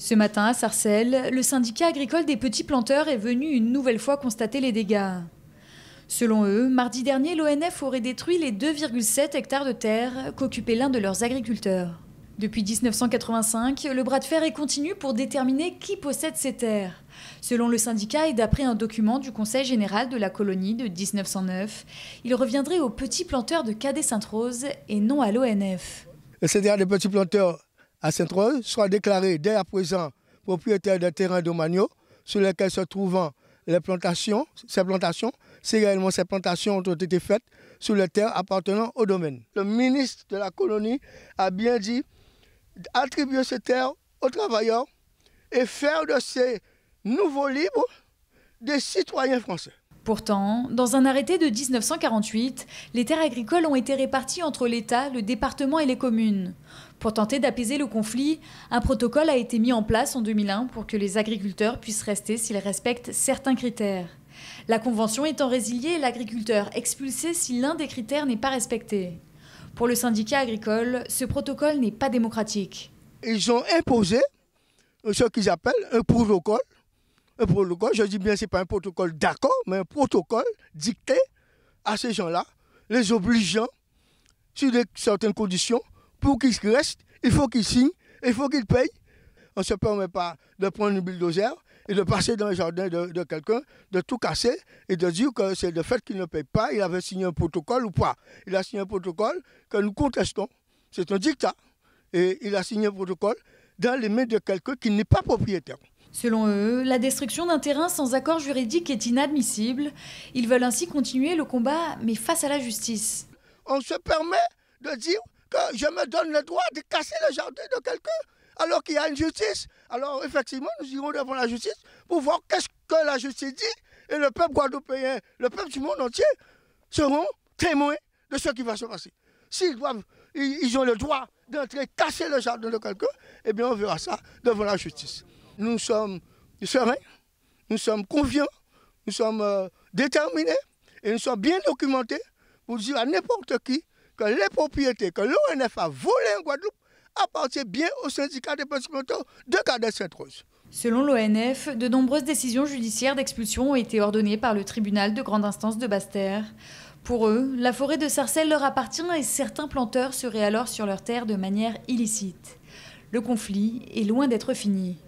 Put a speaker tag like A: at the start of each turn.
A: Ce matin à Sarcelles, le syndicat agricole des petits planteurs est venu une nouvelle fois constater les dégâts. Selon eux, mardi dernier, l'ONF aurait détruit les 2,7 hectares de terre qu'occupait l'un de leurs agriculteurs. Depuis 1985, le bras de fer est continu pour déterminer qui possède ces terres. Selon le syndicat et d'après un document du Conseil général de la colonie de 1909, il reviendrait aux petits planteurs de Cadet-Sainte-Rose et non à l'ONF.
B: C'est-à-dire les petits planteurs à Saint rose soit déclaré dès à présent propriétaire des terrains domaniaux sur lesquels se trouvent les plantations, ces plantations, si réellement ces plantations ont été faites sur les terres appartenant au domaine. Le ministre de la colonie a bien dit attribuer ces terres aux travailleurs et faire de ces nouveaux libres des citoyens français.
A: Pourtant, dans un arrêté de 1948, les terres agricoles ont été réparties entre l'État, le département et les communes. Pour tenter d'apaiser le conflit, un protocole a été mis en place en 2001 pour que les agriculteurs puissent rester s'ils respectent certains critères. La convention étant résiliée, l'agriculteur expulsé si l'un des critères n'est pas respecté. Pour le syndicat agricole, ce protocole n'est pas démocratique.
B: Ils ont imposé ce qu'ils appellent un protocole un protocole, je dis bien, ce n'est pas un protocole d'accord, mais un protocole dicté à ces gens-là, les obligeant, sur certaines conditions, pour qu'ils restent, il faut qu'ils signent, il faut qu'ils payent. On ne se permet pas de prendre une bulldozer et de passer dans le jardin de, de quelqu'un, de tout casser et de dire que c'est le fait qu'il ne paye pas, il avait signé un protocole ou pas. Il a signé un protocole que nous contestons. C'est un dictat. Et il a signé un protocole dans les mains de quelqu'un qui n'est pas propriétaire.
A: Selon eux, la destruction d'un terrain sans accord juridique est inadmissible.
B: Ils veulent ainsi continuer le combat, mais face à la justice. On se permet de dire que je me donne le droit de casser le jardin de quelqu'un alors qu'il y a une justice. Alors effectivement, nous irons devant la justice pour voir qu'est-ce que la justice dit. Et le peuple guadeloupéen, le peuple du monde entier seront témoins de ce qui va se passer. S'ils doivent, ils ont le droit d'entrer casser le jardin de quelqu'un, eh bien on verra ça devant la justice nous sommes sereins, nous sommes confiants, nous sommes euh, déterminés et nous sommes bien documentés pour dire à n'importe qui que les propriétés que l'ONF a volées en Guadeloupe appartiennent bien au syndicat des consommateurs de Cadet Sainte-Rose.
A: Selon l'ONF, de nombreuses décisions judiciaires d'expulsion ont été ordonnées par le tribunal de grande instance de Basse-Terre. Pour eux, la forêt de Sarcelles leur appartient et certains planteurs seraient alors sur leur terre de manière illicite. Le conflit est loin d'être fini.